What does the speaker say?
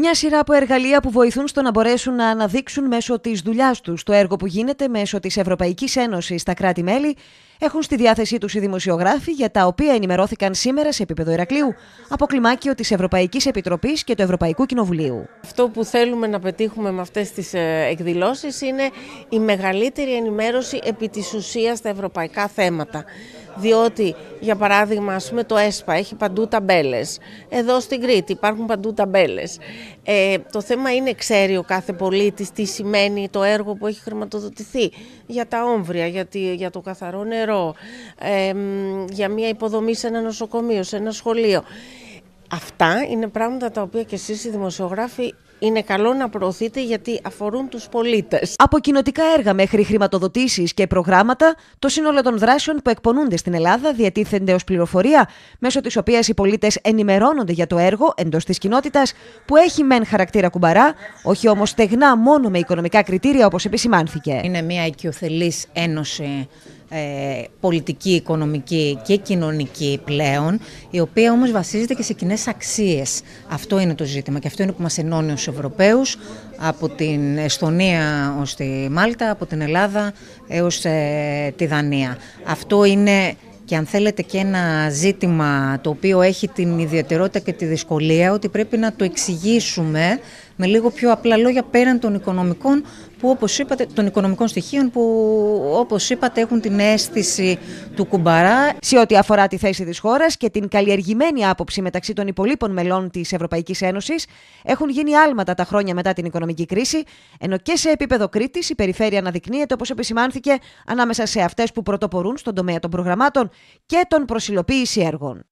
Μια σειρά από εργαλεία που βοηθούν στο να μπορέσουν να αναδείξουν μέσω της δουλειάς τους το έργο που γίνεται μέσω της Ευρωπαϊκής Ένωσης στα κράτη-μέλη έχουν στη διάθεσή τους οι δημοσιογράφοι, για τα οποία ενημερώθηκαν σήμερα σε επίπεδο Ηρακλείου από κλιμάκιο της Ευρωπαϊκής Επιτροπής και του Ευρωπαϊκού Κοινοβουλίου. Αυτό που θέλουμε να πετύχουμε με αυτές τις ε, εκδηλώσεις είναι η μεγαλύτερη ενημέρωση επί της ουσίας στα ευρωπαϊκά θέματα. Διότι, για παράδειγμα, ας πούμε, το ΕΣΠΑ έχει παντού ταμπέλες. Εδώ στην Κρήτη υπάρχουν παντού ταμπέλες. Ε, το θέμα είναι, ξέρει ο κάθε πολίτης τι σημαίνει το έργο που έχει χρηματοδοτηθεί για τα όμβρια, για, για το καθαρό νερό για μια υποδομή σε ένα νοσοκομείο, σε ένα σχολείο. Αυτά είναι πράγματα τα οποία και εσείς οι δημοσιογράφοι είναι καλό να προωθείτε γιατί αφορούν τους πολίτες. Από κοινοτικά έργα μέχρι χρηματοδοτήσεις και προγράμματα, το σύνολο των δράσεων που εκπονούνται στην Ελλάδα διατίθενται ως πληροφορία, μέσω της οποίας οι πολίτες ενημερώνονται για το έργο εντός της κοινότητας, που έχει μεν χαρακτήρα κουμπαρά, όχι όμως στεγνά μόνο με οικονομικά κριτήρια όπως επισημάνθηκε. Είναι μια οικειοθελής ένωση ε, πολιτική, οικονομική και κοινωνική πλέον, η οποία όμως βασίζεται και σε κοινές αξίες. Αυτό είναι το ζήτημα και αυτό είναι που μας ενώνει ως Ευρωπαίους, από την Εσθονία ως τη Μάλτα, από την Ελλάδα έως ε, τη Δανία. Αυτό είναι και αν θέλετε και ένα ζήτημα το οποίο έχει την ιδιαιτερότητα και τη δυσκολία ότι πρέπει να το εξηγήσουμε με λίγο πιο απλά λόγια πέραν των οικονομικών που όπως είπατε, των οικονομικών στοιχείων που όπως είπατε έχουν την αίσθηση του κουμπαρά. Σε ό,τι αφορά τη θέση της χώρας και την καλλιεργημένη άποψη μεταξύ των υπολείπων μελών της Ευρωπαϊκής Ένωσης έχουν γίνει άλματα τα χρόνια μετά την οικονομική κρίση, ενώ και σε επίπεδο Κρήτης η περιφέρεια αναδεικνύεται όπως επισημάνθηκε ανάμεσα σε αυτές που πρωτοπορούν στον τομέα των προγραμμάτων και των προσιλοποίηση έργων.